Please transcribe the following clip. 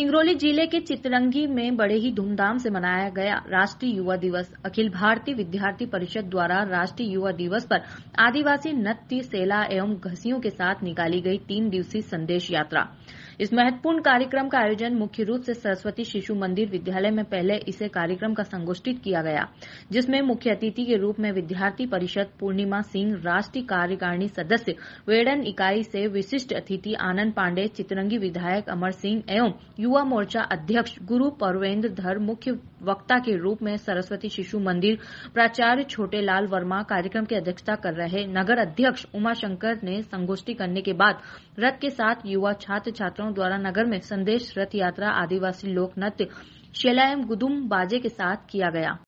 सिंगरौली जिले के चितरंगी में बड़े ही धूमधाम से मनाया गया राष्ट्रीय युवा दिवस अखिल भारतीय विद्यार्थी परिषद द्वारा राष्ट्रीय युवा दिवस पर आदिवासी नृत्य सेला एवं घसियों के साथ निकाली गई तीन दिवसीय संदेश यात्रा इस महत्वपूर्ण कार्यक्रम का आयोजन मुख्य रूप से सरस्वती शिशु मंदिर विद्यालय में पहले इसे कार्यक्रम का संगोष्ठित किया गया जिसमें मुख्य अतिथि के रूप में विद्यार्थी परिषद पूर्णिमा सिंह राष्ट्रीय कार्यकारिणी सदस्य वेडन इकाई से विशिष्ट अतिथि आनंद पांडे चितरंगी विधायक अमर सिंह एवं युवा मोर्चा अध्यक्ष गुरु परवेंद्र धर मुख्य वक्ता के रूप में सरस्वती शिशु मंदिर प्राचार्य छोटेलाल वर्मा कार्यक्रम की अध्यक्षता कर रहे नगर अध्यक्ष उमाशंकर ने संगोष्ठी करने के बाद रथ के साथ युवा छात्र छात्राओं छात्राओं द्वारा नगर में संदेश रथ यात्रा आदिवासी लोक नृत्य शेलाएम गुदुम बाजे के साथ किया गया